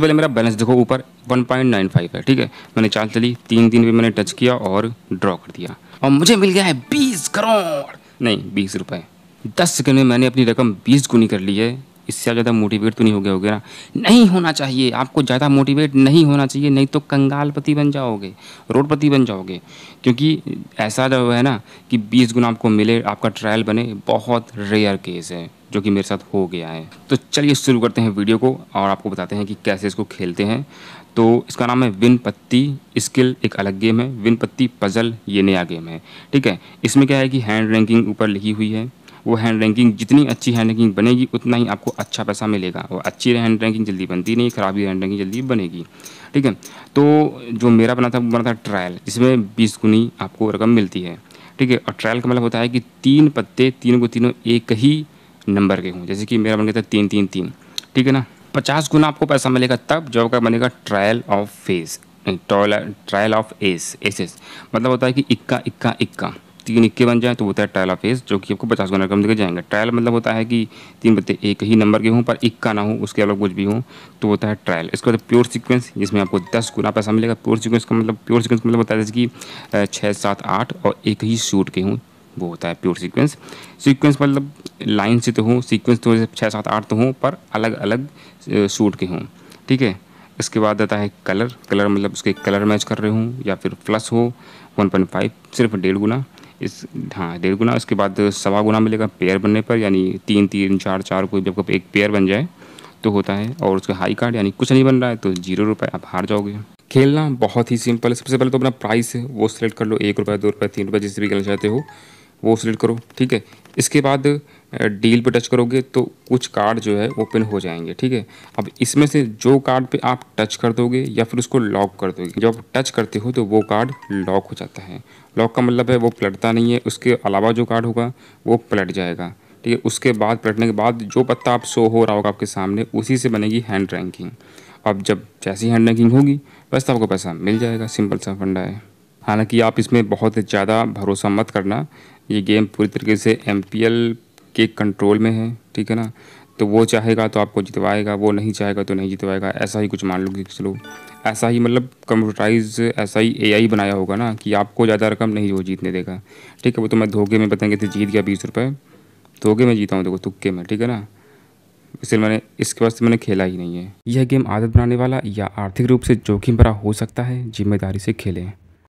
सबसे पहले मेरा बैलेंस देखो ऊपर 1.95 है ठीक है मैंने चाल चली तीन दिन भी मैंने टच किया और ड्रॉ कर दिया और मुझे मिल गया है बीस करोड़ नहीं बीस रुपये दस सेकेंड में मैंने अपनी रकम बीस गुनी कर ली है इससे ज़्यादा मोटिवेट तो नहीं हो गया होगा ना नहीं होना चाहिए आपको ज़्यादा मोटिवेट नहीं होना चाहिए नहीं तो कंगालपति बन जाओगे रोडपति बन जाओगे क्योंकि ऐसा जो है ना कि बीस गुना आपको मिले आपका ट्रायल बने बहुत रेयर केस है जो कि मेरे साथ हो गया है तो चलिए शुरू करते हैं वीडियो को और आपको बताते हैं कि कैसे इसको खेलते हैं तो इसका नाम है विन पत्ती स्किल एक अलग गेम है विन पत्ती पजल ये नया गेम है ठीक है इसमें क्या है कि हैंड रैंकिंग ऊपर लिखी हुई है वो हैंड रैंकिंग जितनी अच्छी हैंड रैंकिंग बनेगी उतना ही आपको अच्छा पैसा मिलेगा और अच्छी हैंड रैंकिंग जल्दी बनती नहीं खराबी हैंड रैंकिंग जल्दी बनेगी ठीक है तो जो मेरा बना था बना था ट्रायल इसमें बीस गुनी आपको रकम मिलती है ठीक है और ट्रायल का मतलब होता है कि तीन पत्ते तीनों को तीनों एक ही नंबर के हों जैसे कि मेरा बन गया था तीन तीन तीन ठीक है ना पचास गुना आपको पैसा मिलेगा तब जब का बनेगा trial of face trial of S S S मतलब होता है कि इक्का इक्का इक्का तीन इक्के बन जाएँ तो होता है ट्रायल ऑफ एज जो कि आपको पचास गुना कम देखे जाएंगे ट्रायल मतलब होता है कि तीन बच्चे एक ही नंबर के हों पर इक्का ना हो उसके अलग कुछ भी हो तो होता है ट्रायल इसके बाद प्योर सीक्वेंस जिसमें आपको दस गुना पैसा मिलेगा प्योर सीक्वेंस का मतलब प्योर सीक्वेंस का मतलब होता है जैसे कि छः सात आठ और एक ही शूट के हों वो होता है प्योर सीक्वेंस सीक्वेंस मतलब लाइन से तो हों सीक्वेंस तो छः सात आठ तो हों पर अलग अलग शूट के हों ठीक है इसके बाद आता है कलर कलर मतलब उसके कलर मैच कर रहे हों या फिर प्लस हो वन पॉइंट फाइव सिर्फ डेढ़ गुना इस हाँ डेढ़ गुना उसके बाद सवा गुना मिलेगा पेयर बनने पर यानी तीन तीन चार चार कोई भी आपका एक पेयर बन जाए तो होता है और उसका हाई कार्ड यानी कुछ नहीं बन रहा है तो जीरो रुपये आप हार जाओगे खेलना बहुत ही सिंपल है सबसे पहले तो अपना प्राइस है वो सिलेक्ट कर लो एक रुपये दो रुपये तीन रुपये जिससे भी खेलना चाहते हो वो सिलेक्ट करो ठीक है इसके बाद डील पे टच करोगे तो कुछ कार्ड जो है ओपन हो जाएंगे ठीक है अब इसमें से जो कार्ड पे आप टच कर दोगे या फिर उसको लॉक कर दोगे जब आप टच करते हो तो वो कार्ड लॉक हो जाता है लॉक का मतलब है वो पलटता नहीं है उसके अलावा जो कार्ड होगा वो पलट जाएगा ठीक है उसके बाद पलटने के बाद जो पत्ता आप शो हो रहा होगा आपके सामने उसी से बनेगी हैंड रैंकिंग अब जब जैसी हैंड रैंकिंग होगी वैसे आपको पैसा मिल जाएगा सिंपल सा फंडा है हालांकि आप इसमें बहुत ज़्यादा भरोसा मत करना ये गेम पूरी तरीके से एम के कंट्रोल में है ठीक है ना तो वो चाहेगा तो आपको जितवाएगा वो नहीं चाहेगा तो नहीं जितवाएगा ऐसा ही कुछ मान लो कि चलो ऐसा ही मतलब कंप्यूटराइज ऐसा ही एआई बनाया होगा ना कि आपको ज़्यादा रकम नहीं वो जीतने देगा ठीक है वो तो मैं धोखे में बताएंगे थे जीत गया बीस रुपये धोखे में जीता हूँ देखो तुक्के में ठीक है ना इसलिए मैंने इसके वास्ते तो मैंने खेला ही नहीं है यह गेम आदत बनाने वाला या आर्थिक रूप से जोखिम भरा हो सकता है जिम्मेदारी से खेलें